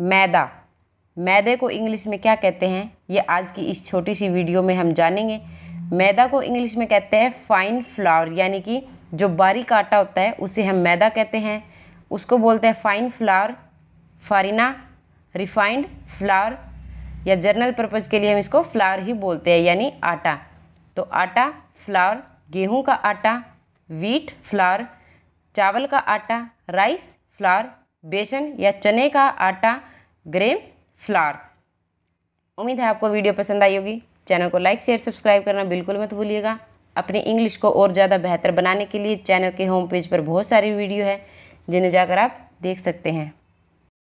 मैदा मैदे को इंग्लिश में क्या कहते हैं ये आज की इस छोटी सी वीडियो में हम जानेंगे मैदा को इंग्लिश में कहते हैं फाइन फ्लावर यानी कि जो बारीक आटा होता है उसे हम मैदा कहते हैं उसको बोलते हैं fine flour farina refined flour या जर्नल पर्पज़ के लिए हम इसको फ्लावर ही बोलते हैं यानी आटा तो आटा फ्लावर गेहूं का आटा वीट फ्लावर चावल का आटा राइस फ्लावर बेसन या चने का आटा ग्रेम फ्लार उम्मीद है आपको वीडियो पसंद आई होगी चैनल को लाइक शेयर सब्सक्राइब करना बिल्कुल मत भूलिएगा अपनी इंग्लिश को और ज़्यादा बेहतर बनाने के लिए चैनल के होम पेज पर बहुत सारी वीडियो है जिन्हें जाकर आप देख सकते हैं